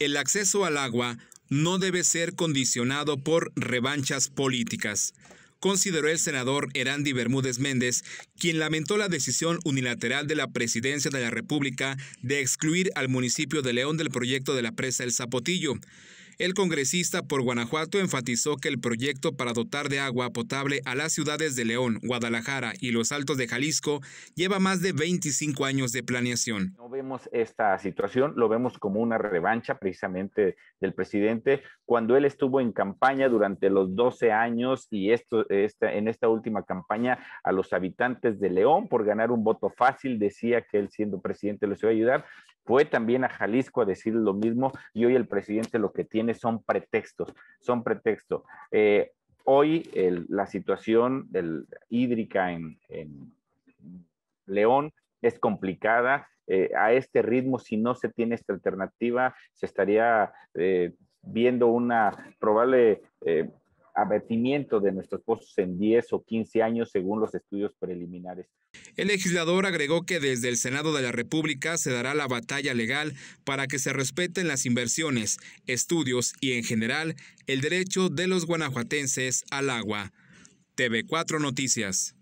el acceso al agua no debe ser condicionado por revanchas políticas, consideró el senador Erandi Bermúdez Méndez, quien lamentó la decisión unilateral de la Presidencia de la República de excluir al municipio de León del proyecto de la presa El Zapotillo. El congresista por Guanajuato enfatizó que el proyecto para dotar de agua potable a las ciudades de León, Guadalajara y los Altos de Jalisco lleva más de 25 años de planeación esta situación, lo vemos como una revancha precisamente del presidente cuando él estuvo en campaña durante los 12 años y esto, esta, en esta última campaña a los habitantes de León por ganar un voto fácil, decía que él siendo presidente les iba a ayudar, fue también a Jalisco a decir lo mismo y hoy el presidente lo que tiene son pretextos, son pretextos. Eh, hoy la situación del, hídrica en, en León es complicada, eh, a este ritmo, si no se tiene esta alternativa, se estaría eh, viendo una probable eh, abatimiento de nuestros pozos en 10 o 15 años según los estudios preliminares. El legislador agregó que desde el Senado de la República se dará la batalla legal para que se respeten las inversiones, estudios y en general el derecho de los guanajuatenses al agua. TV4 Noticias.